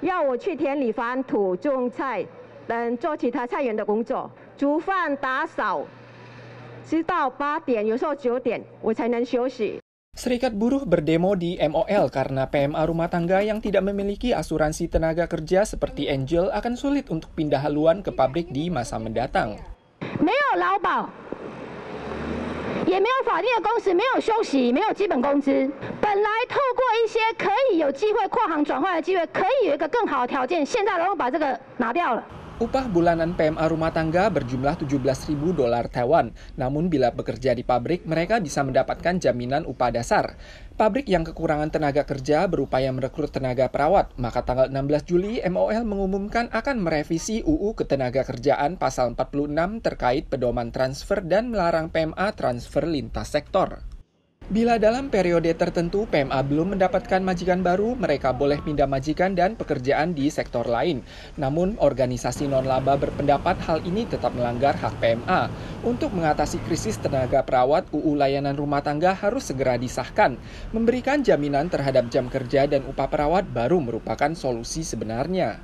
要我去田里翻土、种菜，等做其他菜园的工作，煮饭、打扫，直到八点，有时候九点我才能休息。Serikat buruh berdemo di MOL karena PMA rumah tangga yang tidak memiliki asuransi tenaga kerja seperti Angel akan sulit untuk pindah haluan ke pabrik di masa mendatang. Tidak 没有劳保，也没有法定的工时，没有休息，没有基本工资。本来透过一些可以 Upah bulanan PMA rumah tangga berjumlah 17.000 dolar Taiwan. Namun bila bekerja di pabrik, mereka bisa mendapatkan jaminan upah dasar. Pabrik yang kekurangan tenaga kerja berupaya merekrut tenaga perawat, maka tanggal 16 Juli MOL mengumumkan akan merevisi UU Ketenaga Kerjaan Pasal 46 terkait pedoman transfer dan melarang PMA transfer lintas sektor. Bila dalam periode tertentu PMA belum mendapatkan majikan baru, mereka boleh pindah majikan dan pekerjaan di sektor lain. Namun, organisasi non-laba berpendapat hal ini tetap melanggar hak PMA. Untuk mengatasi krisis tenaga perawat, UU layanan rumah tangga harus segera disahkan. Memberikan jaminan terhadap jam kerja dan upah perawat baru merupakan solusi sebenarnya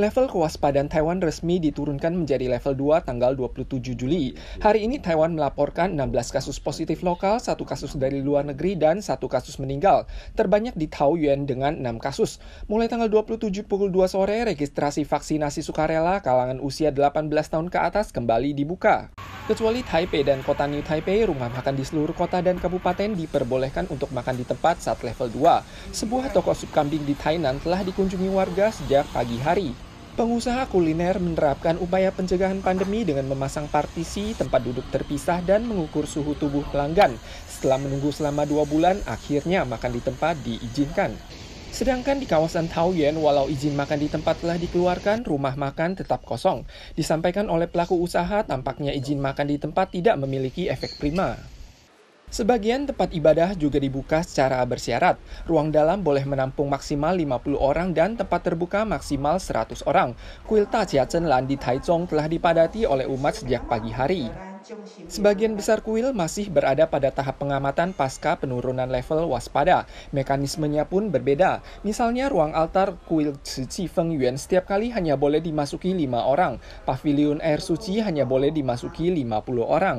level kewaspadaan Taiwan resmi diturunkan menjadi level 2 tanggal 27 Juli. Hari ini Taiwan melaporkan 16 kasus positif lokal, satu kasus dari luar negeri, dan satu kasus meninggal. Terbanyak di Taoyuan dengan 6 kasus. Mulai tanggal 27 pukul 2 sore, registrasi vaksinasi sukarela kalangan usia 18 tahun ke atas kembali dibuka. Kecuali Taipei dan kota New Taipei, rumah makan di seluruh kota dan kabupaten diperbolehkan untuk makan di tempat saat level 2. Sebuah toko sup kambing di Tainan telah dikunjungi warga sejak pagi hari. Pengusaha kuliner menerapkan upaya pencegahan pandemi dengan memasang partisi, tempat duduk terpisah, dan mengukur suhu tubuh pelanggan. Setelah menunggu selama dua bulan, akhirnya makan di tempat diizinkan. Sedangkan di kawasan Taoyuan, walau izin makan di tempat telah dikeluarkan, rumah makan tetap kosong. Disampaikan oleh pelaku usaha, tampaknya izin makan di tempat tidak memiliki efek prima. Sebagian tempat ibadah juga dibuka secara bersyarat. Ruang dalam boleh menampung maksimal 50 orang dan tempat terbuka maksimal 100 orang. Kuil Ta Chen Lan di Taichung telah dipadati oleh umat sejak pagi hari. Sebagian besar kuil masih berada pada tahap pengamatan pasca penurunan level waspada. Mekanismenya pun berbeda. Misalnya ruang altar kuil Suci Feng Yuan setiap kali hanya boleh dimasuki lima orang. Pavilion air suci hanya boleh dimasuki 50 orang.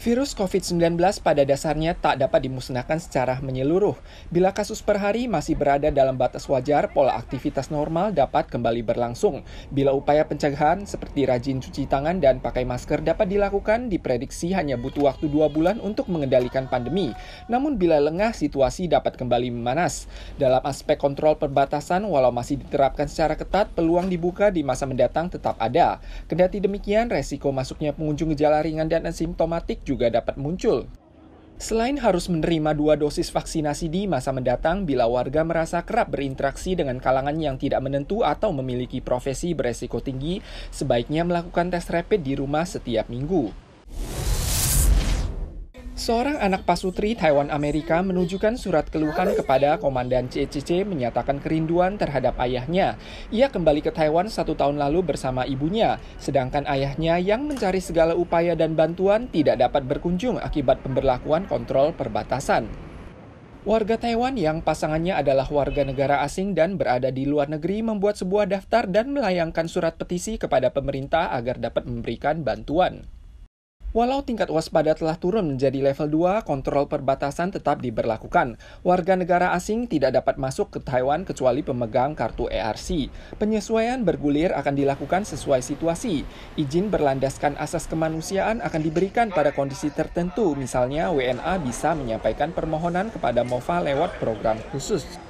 Virus COVID-19 pada dasarnya tak dapat dimusnahkan secara menyeluruh. Bila kasus per hari masih berada dalam batas wajar, pola aktivitas normal dapat kembali berlangsung. Bila upaya pencegahan seperti rajin cuci tangan dan pakai masker dapat dilakukan, diprediksi hanya butuh waktu dua bulan untuk mengendalikan pandemi. Namun bila lengah, situasi dapat kembali memanas. Dalam aspek kontrol perbatasan, walau masih diterapkan secara ketat, peluang dibuka di masa mendatang tetap ada. Kendati demikian, resiko masuknya pengunjung gejala ringan dan asimptomatik juga dapat muncul. Selain harus menerima dua dosis vaksinasi di masa mendatang bila warga merasa kerap berinteraksi dengan kalangan yang tidak menentu atau memiliki profesi beresiko tinggi, sebaiknya melakukan tes rapid di rumah setiap minggu. Seorang anak pasutri Taiwan Amerika menunjukkan surat keluhan kepada Komandan CCC menyatakan kerinduan terhadap ayahnya. Ia kembali ke Taiwan satu tahun lalu bersama ibunya, sedangkan ayahnya yang mencari segala upaya dan bantuan tidak dapat berkunjung akibat pemberlakuan kontrol perbatasan. Warga Taiwan yang pasangannya adalah warga negara asing dan berada di luar negeri membuat sebuah daftar dan melayangkan surat petisi kepada pemerintah agar dapat memberikan bantuan. Walau tingkat waspada telah turun menjadi level 2, kontrol perbatasan tetap diberlakukan. Warga negara asing tidak dapat masuk ke Taiwan kecuali pemegang kartu ERC. Penyesuaian bergulir akan dilakukan sesuai situasi. Izin berlandaskan asas kemanusiaan akan diberikan pada kondisi tertentu, misalnya WNA bisa menyampaikan permohonan kepada MOFA lewat program khusus.